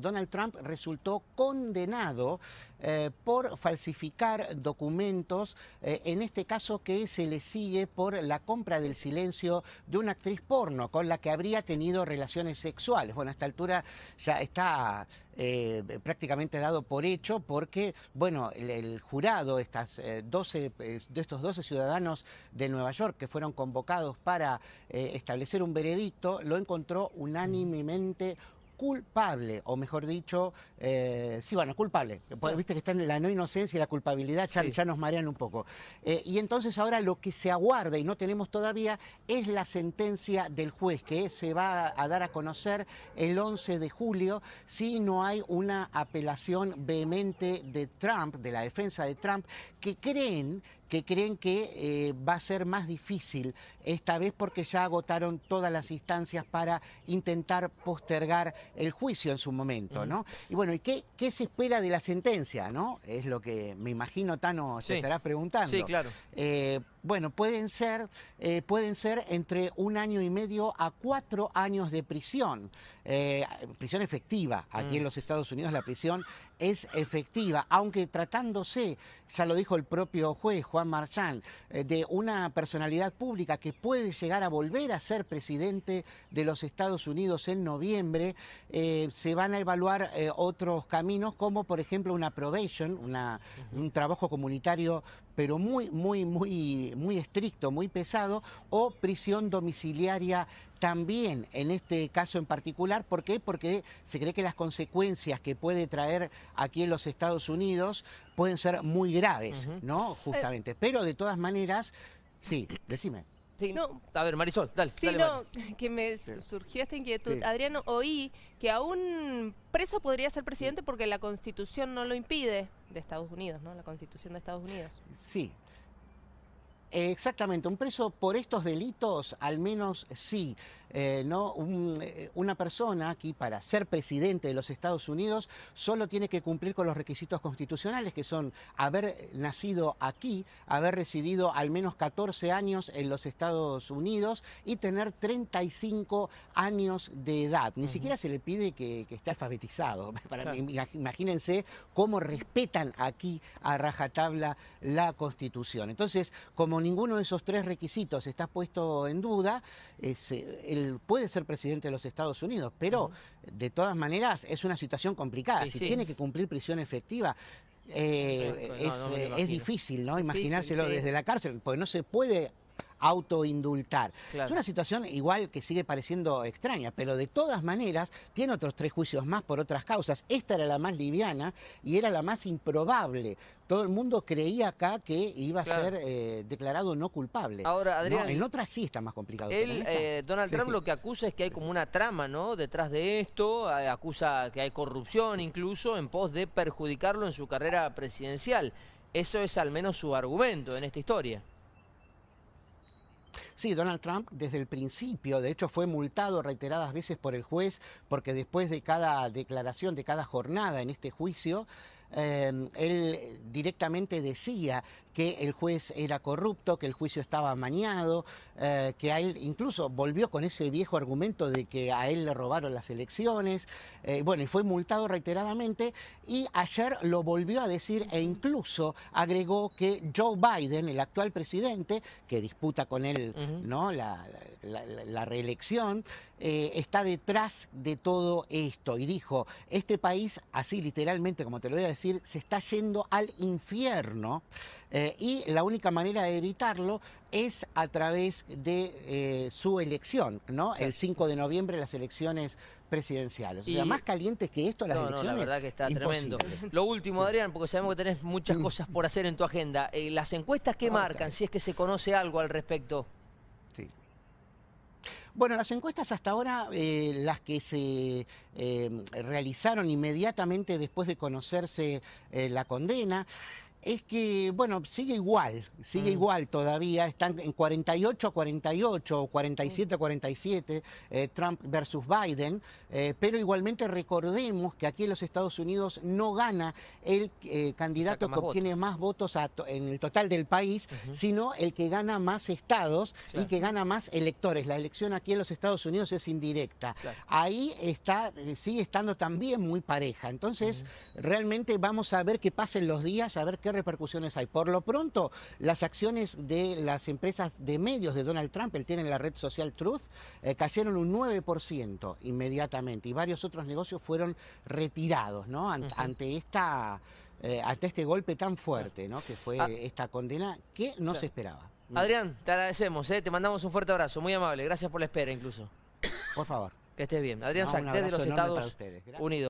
Donald Trump resultó condenado eh, por falsificar documentos, eh, en este caso que se le sigue por la compra del silencio de una actriz porno con la que habría tenido relaciones sexuales. Bueno, a esta altura ya está eh, prácticamente dado por hecho porque, bueno, el, jurado, estas, de estos 12 ciudadanos de Nueva York que fueron convocados para establecer un veredicto, lo encontró unánimemente culpable, o mejor dicho, eh, sí, bueno, culpable. Pues, viste que está en la no inocencia y la culpabilidad, ya, nos marean un poco. Eh, y entonces ahora lo que se aguarda y no tenemos todavía es la sentencia del juez, que se va a dar a conocer el 11 de julio si no hay una apelación vehemente de Trump, de la defensa de Trump, que creen que creen que eh, va a ser más difícil esta vez porque ya agotaron todas las instancias para intentar postergar el juicio en su momento, ¿no? Y bueno, ¿y qué, se espera de la sentencia, no? Es lo que me imagino, Tano, se estará preguntando. Sí, claro. Eh, bueno, pueden ser, eh, pueden ser entre un año y medio a cuatro años de prisión. Eh, prisión efectiva. Aquí en mm. los Estados Unidos la prisión es efectiva, aunque tratándose, ya lo dijo el propio juez Juan Marchán, eh, de una personalidad pública que puede llegar a volver a ser presidente de los Estados Unidos en noviembre, se van a evaluar otros caminos, como por ejemplo una probation, una, un trabajo comunitario, pero muy, muy, muy muy, estricto, muy pesado, o prisión domiciliaria también en este caso en particular. ¿Por qué? Porque se cree que las consecuencias que puede traer aquí en los Estados Unidos pueden ser muy graves, ¿no? Justamente. Eh, Pero de todas maneras, sí, decime. Sí, no, a ver, Marisol, dale. Sí, que me surgió esta inquietud. Adriano, oí que aún preso podría ser presidente porque la Constitución no lo impide de Estados Unidos, ¿no? La Constitución de Estados Unidos. Sí, exactamente, un preso por estos delitos, al menos sí. Eh, ¿no? Eh, una persona aquí para ser presidente de los Estados Unidos solo tiene que cumplir con los requisitos constitucionales, que son haber nacido aquí, haber residido al menos 14 años en los Estados Unidos y tener 35 años de edad. Ni siquiera se le pide que, esté alfabetizado. imagínense cómo respetan aquí a rajatabla la Constitución. Entonces, como ninguno de esos tres requisitos está puesto en duda, eh, él puede ser presidente de los Estados Unidos, pero de todas maneras es una situación complicada. si tiene que cumplir prisión efectiva, eh, es, difícil, ¿no? Imaginárselo desde la cárcel, porque no se puede autoindultar. Es una situación igual que sigue pareciendo extraña, pero de todas maneras tiene otros tres juicios más por otras causas. Esta era la más liviana y era la más improbable. Todo el mundo creía acá que iba a ser eh, declarado no culpable. Ahora, Adrián, en otras sí está más complicado. Él, eh, Donald Trump lo que acusa es que hay como una trama ¿no? detrás de esto, eh, acusa que hay corrupción incluso en pos de perjudicarlo en su carrera presidencial. Eso es al menos su argumento en esta historia. Sí, Donald Trump desde el principio, de hecho, fue multado reiteradas veces por el juez porque después de cada declaración, de cada jornada en este juicio, eh, él directamente decía que el juez era corrupto, que el juicio estaba mañado, eh, que a él incluso volvió con ese viejo argumento de que a él le robaron las elecciones, eh, bueno, y fue multado reiteradamente, y ayer lo volvió a decir e incluso agregó que Joe Biden, el actual presidente, que disputa con él la, reelección, eh, está detrás de todo esto y dijo, este país, así literalmente como te lo voy a decir, se está yendo al infierno. Eh, y la única manera de evitarlo es a través de eh, su elección, ¿no? El 5 de noviembre las elecciones presidenciales. O sea, más calientes que esto las elecciones. No, la verdad que está tremendo. Lo último, Adrián, porque sabemos que tenés muchas mm. cosas por hacer en tu agenda. Eh, ¿Las encuestas qué ah, marcan? Si es que se conoce algo al respecto. Sí. Bueno, las encuestas hasta ahora, las que se realizaron inmediatamente después de conocerse la condena, es que, bueno, sigue igual, sigue mm. igual todavía, están en 48 a 48 o 47 a 47, Trump versus Biden, eh, pero igualmente recordemos que aquí en los Estados Unidos no gana el eh, candidato que obtiene más votos en el total del país, sino el que gana más estados y que gana más electores. La elección aquí en los Estados Unidos es indirecta. Ahí está, eh, sigue estando también muy pareja. Entonces, realmente vamos a ver qué pasa en los días, a ver qué repercusiones hay. Por lo pronto, las acciones de las empresas de medios de Donald Trump, él tiene la red social Truth, eh, cayeron un 9% inmediatamente y varios otros negocios fueron retirados ¿no? Eh, ante este golpe tan fuerte, ¿no? Que fue ah. esta condena que no se esperaba. Mm. Adrián, te agradecemos, ¿eh? te mandamos un fuerte abrazo, muy amable, gracias por la espera incluso. Por favor. Que estés bien. Adrián no, de los Estados Unidos.